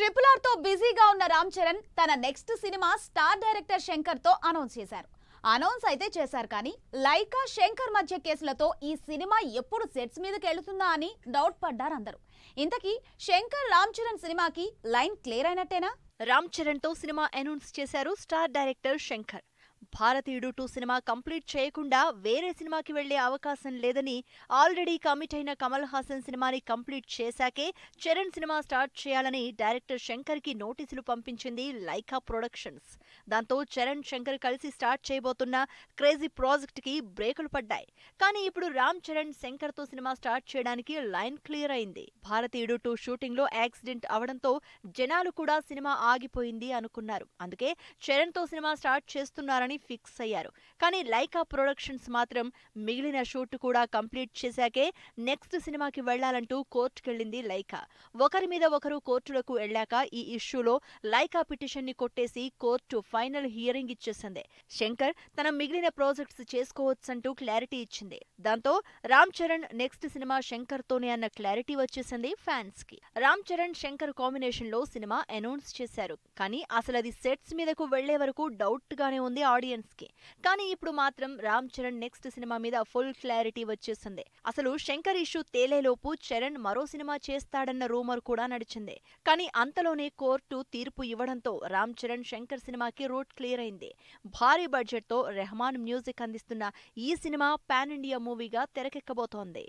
triple R తో బిజీగా ఉన్న రామ్ చరణ్ తన next cinema star director Shankar తో అనౌన్స్ చేశారు అనౌన్స్ అయితే చేశారు కానీ లైకా శంకర్ మధ్య కేసులతో ఈ సినిమా ఎప్పుడు సెట్స్ మీదకి వెళుతుందా అని డౌట్ పడ్డారు అందరూ ఇంతకీ శంకర్ రామ్ చరణ్ సినిమాకి లైన్ క్లియర్ అయినట్టేనా రామ్ చరణ్ తో సినిమా అనౌన్స్ చేశారు star director Shankar Bharateeyudu two cinema complete చేయకుండా వేరే సినిమాకి వెళ్లే అవకాశం లేదని ఆల్రెడీ కమిట్ అయిన కమల్ హాసన్ సినిమాని కంప్లీట్ చేశాకే చరణ్ సినిమా స్టార్ట్ చేయాలని డైరెక్టర్ శంకర్ కి నోటీసులు పంపించింది లైకా ప్రొడక్షన్స్ దాంతో చరణ్ శంకర్ కలిసి స్టార్ట్ చేయబోతున్న క్రేజీ ప్రాజెక్ట్ కి బ్రేకులు పడ్డాయి కానీ ఇప్పుడు రామ్ చరణ్ శంకర్ తో సినిమా స్టార్ట్ చేయడానికి లైన్ క్లియర్ అయింది భారతీయుడు టూ షూటింగ్ లో యాక్సిడెంట్ అవడంతో జనాలు కూడా సినిమా ఆగిపోయింది అనుకున్నారు అందుకే చరణ్ తో సినిమా స్టార్ట్ చేస్తున్నారని ఫిక్స్ అయ్యారు కానీ లైకా ప్రొడక్షన్స్ మాత్రం మిగిలిన షూట్ కూడా కంప్లీట్ చేశాకే నెక్స్ట్ సినిమాకి వెళ్లాలంటూ కోర్టుకెళ్లింది లైకా ఒకరి మీద ఒకరు కోర్టులకు వెళ్లాక ఈ ఇష్యూలో లైకా పిటిషన్ ని కొట్టేసి కోర్టు ఫైనల్ హియరింగ్ ఇచ్చేసింది శంకర్ తన మిగిలిన ప్రాజెక్ట్స్ చేసుకోవచ్చంటూ క్లారిటీ ఇచ్చింది దాంతో రామ్ చరణ్ నెక్స్ట్ సినిమా శంకర్ తోనే అన్న క్లారిటీ వచ్చేసింది ఫ్యాన్స్ కి రామ్ చరణ్ శంకర్ కాంబినేషన్ లో సినిమా అనౌన్స్ చేశారు కానీ అసలు అది సెట్స్ మీదకు వెళ్లే వరకు డౌట్ గానే ఉంది ఆడియన్స్ ఆడియన్స్కి కానీ ఇప్పుడు మాత్రం రామ్ చరణ్ నెక్స్ట్ సినిమా మీద ఫుల్ క్లారిటీ వచ్చేసింది అసలు శంకర్ ఇష్యూ తేలేలోపు చరణ్ మరో సినిమా చేస్తాడన్న రూమర్ కూడా నడిచింది కానీ అంతలోనే కోర్టు తీర్పు ఇవ్వడంతో రామ్ చరణ్ శంకర్ సినిమాకి రూట్ క్లియర్ అయింది భారీ బడ్జెట్తో రెహమాన్ మ్యూజిక్ అందిస్తున్న ఈ సినిమా పాన్ ఇండియా మూవీగా తెరకెక్కబోతోంది